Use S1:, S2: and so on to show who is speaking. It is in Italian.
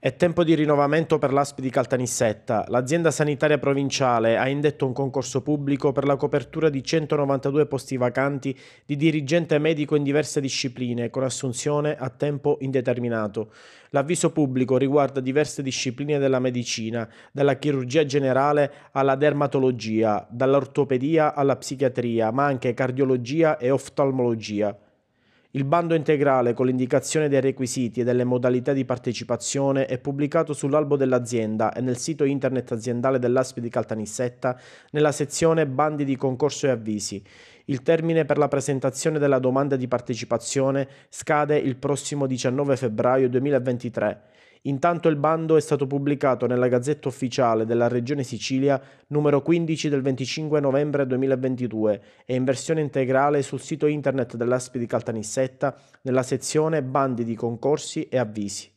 S1: È tempo di rinnovamento per l'ASP di Caltanissetta. L'azienda sanitaria provinciale ha indetto un concorso pubblico per la copertura di 192 posti vacanti di dirigente medico in diverse discipline con assunzione a tempo indeterminato. L'avviso pubblico riguarda diverse discipline della medicina, dalla chirurgia generale alla dermatologia, dall'ortopedia alla psichiatria, ma anche cardiologia e oftalmologia. Il bando integrale con l'indicazione dei requisiti e delle modalità di partecipazione è pubblicato sull'albo dell'azienda e nel sito internet aziendale dell'ASP di Caltanissetta nella sezione Bandi di concorso e avvisi. Il termine per la presentazione della domanda di partecipazione scade il prossimo 19 febbraio 2023. Intanto il bando è stato pubblicato nella Gazzetta Ufficiale della Regione Sicilia numero 15 del 25 novembre 2022 e in versione integrale sul sito internet dell'ASPI di Caltanissetta nella sezione Bandi di concorsi e avvisi.